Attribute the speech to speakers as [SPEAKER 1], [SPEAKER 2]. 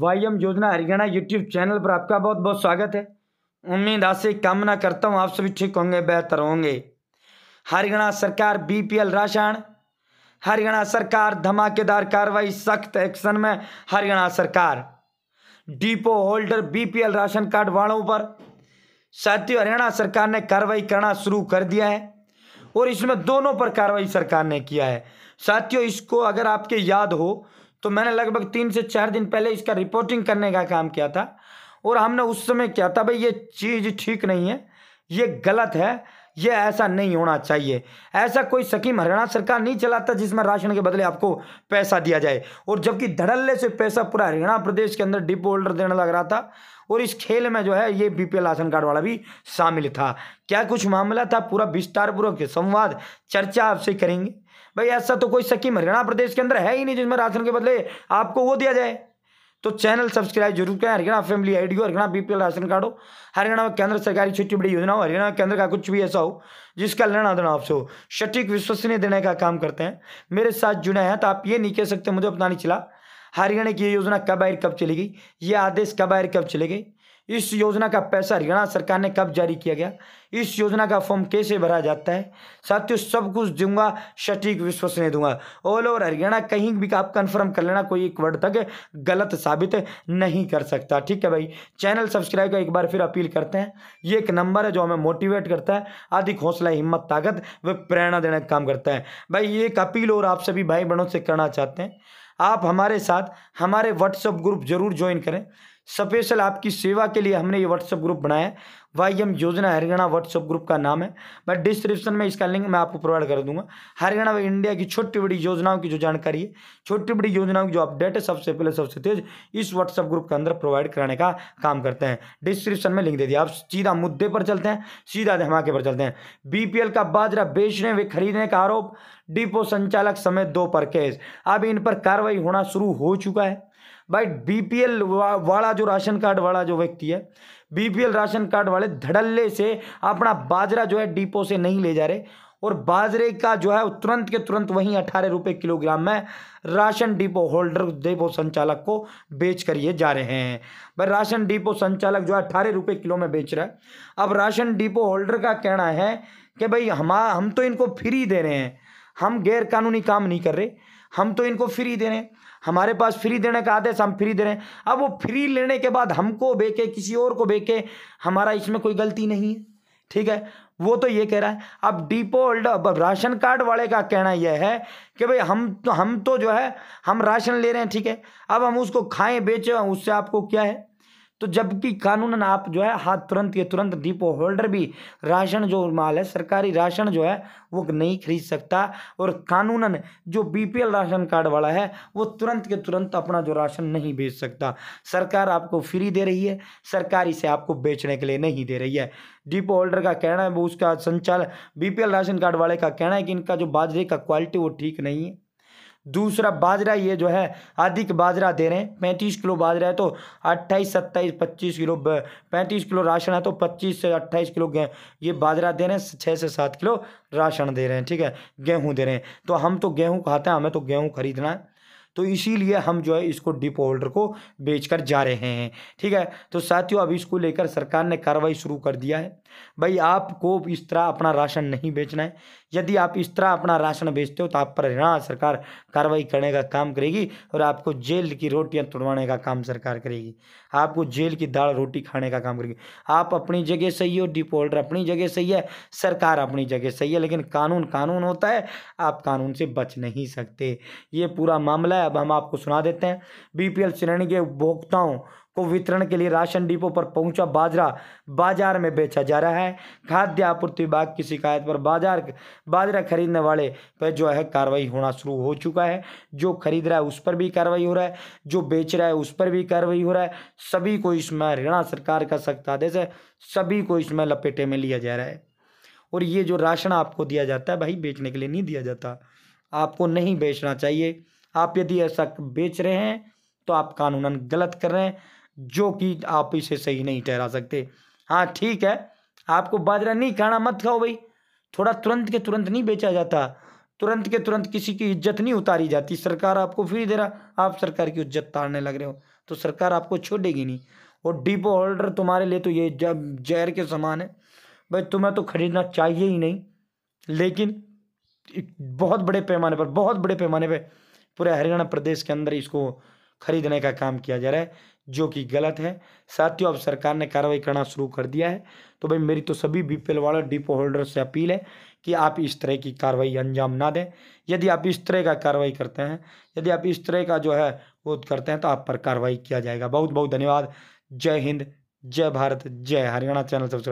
[SPEAKER 1] Y M योजना Haryana YouTube channel पर आपका बहुत बहुत स्वागत है उम्मीद आशे कामना करता हूँ आप सभी ठीक होंगे बेहतर होंगे हरियाणा सरकार बीपीएल राशन हरियाणा सरकार धमाकेदार कार्रवाई सख्त एक्शन में हरियाणा सरकार depot holder BPL ration card वालों पर साथियों हरियाणा सरकार ने कार्रवाई करना शुरू कर दिया है और इसमें दोनों पर कार्रवाई सरकार ने किया है साथियों इसको अगर आपके याद हो तो मैंने लगभग तीन से चार दिन पहले इसका रिपोर्टिंग करने का काम किया था और हमने उस समय क्या था भाई ये चीज़ ठीक नहीं है ये गलत है यह ऐसा नहीं होना चाहिए ऐसा कोई स्कीम हरियाणा सरकार नहीं चलाता जिसमें राशन के बदले आपको पैसा दिया जाए और जबकि धड़ल्ले से पैसा पूरा हरियाणा प्रदेश के अंदर डिपो होल्डर देने लग रहा था और इस खेल में जो है ये बीपीएल राशन कार्ड वाला भी शामिल था क्या कुछ मामला था पूरा विस्तारपूर्वक संवाद चर्चा आपसे करेंगे भाई ऐसा तो कोई स्कीम हरियाणा प्रदेश के अंदर है ही नहीं जिसमें राशन के बदले आपको वो दिया जाए तो चैनल सब्सक्राइब जरूर करें हरियाणा फैमिली आईडी हो हरियाणा बीपीएल राशन कार्ड हो हरियाणा में केंद्र सरकारी छोटी बड़ी योजना हो हरियाणा केंद्र का कुछ भी ऐसा हो जिसका लेना देना आपसे हो सटीक विश्वसनीय देने का काम करते हैं मेरे साथ जुड़े हैं तो आप ये नहीं कह सकते मुझे अपना नहीं चला हरियाणा की ये योजना कब आई कब चली गई ये आदेश कब आई कब चले गए इस योजना का पैसा हरियाणा सरकार ने कब जारी किया गया इस योजना का फॉर्म कैसे भरा जाता है साथियों सब कुछ दूंगा सटीक विश्वसनीय दूंगा ऑल ओवर हरियाणा कहीं भी आप कन्फर्म कर लेना कोई एक वर्ड तक गलत साबित नहीं कर सकता ठीक है भाई चैनल सब्सक्राइब का एक बार फिर अपील करते हैं ये एक नंबर है जो हमें मोटिवेट करता है अधिक हौसला हिम्मत ताकत व प्रेरणा देने का काम करता है भाई ये एक अपील और आप सभी भाई बहनों से करना चाहते हैं आप हमारे साथ हमारे व्हाट्सअप ग्रुप जरूर ज्वाइन करें स्पेशल आपकी सेवा के लिए हमने ये व्हाट्सअप ग्रुप बनाया है वाई एम योजना हरियाणा व्हाट्सअप ग्रुप का नाम है मैं डिस्क्रिप्शन में इसका लिंक मैं आपको प्रोवाइड कर दूंगा हरियाणा व इंडिया की छोटी बड़ी योजनाओं की जो जानकारी है छोटी बड़ी योजनाओं की जो अपडेट है सबसे पहले सबसे तेज इस व्हाट्सअप ग्रुप के अंदर प्रोवाइड कराने का काम करते हैं डिस्क्रिप्शन में लिंक दे दिया आप सीधा मुद्दे पर चलते हैं सीधा धमाके पर चलते हैं बी का बाजरा बेचने व खरीदने का आरोप डिपो संचालक समेत दो पर केस अब इन पर कार्रवाई होना शुरू हो चुका है भाई बीपीएल वाला जो राशन कार्ड वाला जो व्यक्ति है बीपीएल राशन कार्ड वाले धड़ल्ले से अपना बाजरा जो है डिपो से नहीं ले जा रहे और बाजरे का जो है तुरंत के तुरंत वहीं अठारह रुपये किलोग्राम में राशन डिपो होल्डर डिपो संचालक को बेच कर ये जा रहे हैं भाई राशन डिपो संचालक जो है अठारह रुपये किलो में बेच रहा है अब राशन डिपो होल्डर का कहना है कि भाई हम हम तो इनको फ्री दे रहे हैं हम गैर कानूनी काम नहीं कर रहे हम तो इनको फ्री दे रहे हैं हमारे पास फ्री देने का आदेश हम फ्री दे रहे हैं अब वो फ्री लेने के बाद हमको बेके किसी और को बेके हमारा इसमें कोई गलती नहीं है ठीक है वो तो ये कह रहा है अब डिपो होल्डर राशन कार्ड वाले का कहना यह है कि भाई हम तो हम तो जो है हम राशन ले रहे हैं ठीक है अब हम उसको खाएं बेचें उससे आपको क्या है तो जबकि कानून आप जो है हाथ तुरंत के तुरंत डिपो होल्डर भी राशन जो माल है सरकारी राशन जो है वो नहीं खरीद सकता और कानूनन जो बीपीएल राशन कार्ड वाला है वो तुरंत के तुरंत अपना जो राशन नहीं बेच सकता सरकार आपको फ्री दे रही है सरकारी से आपको बेचने के लिए नहीं दे रही है डिपो होल्डर का कहना है वो उसका संचालन बी राशन कार्ड वाले का कहना है कि इनका जो बाजरे का क्वालिटी वो ठीक नहीं है दूसरा बाजरा ये जो है अधिक बाजरा दे रहे हैं पैंतीस किलो बाजरा है तो अट्ठाईस सत्ताईस पच्चीस किलो पैंतीस किलो राशन है तो पच्चीस से अट्ठाईस किलो गेहूँ ये बाजरा दे रहे हैं छः से सात किलो राशन दे रहे हैं ठीक है गेहूँ दे रहे हैं तो हम तो गेहूँ खाते हैं हमें तो गेहूँ खरीदना है तो इसीलिए हम जो है इसको डिपो होल्डर को बेचकर जा रहे हैं ठीक है तो साथियों अब इसको लेकर सरकार ने कार्रवाई शुरू कर दिया है भाई आपको इस तरह अपना राशन नहीं बेचना है यदि आप इस तरह अपना राशन बेचते हो तो आप पर हरियाणा सरकार कार्रवाई करने का काम करेगी और आपको जेल की रोटियां तोड़वाने का काम सरकार करेगी आपको जेल की दाल रोटी खाने का काम करेगी आप अपनी जगह सही हो डिपो अपनी जगह सही है सरकार अपनी जगह सही है लेकिन कानून कानून होता है आप कानून से बच नहीं सकते ये पूरा मामला है अब हम आपको सुना देते हैं एल श्रेणी के उपभोक्ताओं को वितरण के लिए राशन डिपो पर पहुंचा बाजरा बाजार में बेचा जा रहा है खाद्य आपूर्ति विभाग की शिकायत पर बाजार बाजरा खरीदने वाले पर जो है कार्रवाई होना शुरू हो चुका है जो खरीद रहा है उस पर भी कार्रवाई हो रहा है जो बेच रहा है उस पर भी कार्रवाई हो रहा है सभी को इसमें हरियाणा सरकार का सख्त आदेश है सभी को इसमें लपेटे में लिया जा रहा है और ये जो राशन आपको दिया जाता है भाई बेचने के लिए नहीं दिया जाता आपको नहीं बेचना चाहिए आप यदि ऐसा बेच रहे हैं तो आप कानूनन गलत कर रहे हैं जो कि आप इसे सही नहीं ठहरा सकते हाँ ठीक है आपको बाजरा नहीं खाना मत खाओ भाई थोड़ा तुरंत के तुरंत नहीं बेचा जाता तुरंत के तुरंत किसी की इज्जत नहीं उतारी जाती सरकार आपको फ्री दे रहा आप सरकार की इज्जत ताड़ने लग रहे हो तो सरकार आपको छोड़ेगी नहीं और डिपो होल्डर तुम्हारे लिए तो ये जब जहर के समान है भाई तुम्हें तो खरीदना चाहिए ही नहीं लेकिन बहुत बड़े पैमाने पर बहुत बड़े पैमाने पर पूरे हरियाणा प्रदेश के अंदर इसको खरीदने का काम किया जा रहा है जो कि गलत है साथियों अब सरकार ने कार्रवाई करना शुरू कर दिया है तो भाई मेरी तो सभी बी पी वाले डिपो होल्डर से अपील है कि आप इस तरह की कार्रवाई अंजाम ना दें यदि आप इस तरह का कार्रवाई करते हैं यदि आप इस तरह का जो है वो करते हैं तो आप पर कार्रवाई किया जाएगा बहुत बहुत धन्यवाद जय हिंद जय भारत जय हरियाणा चैनल सबसे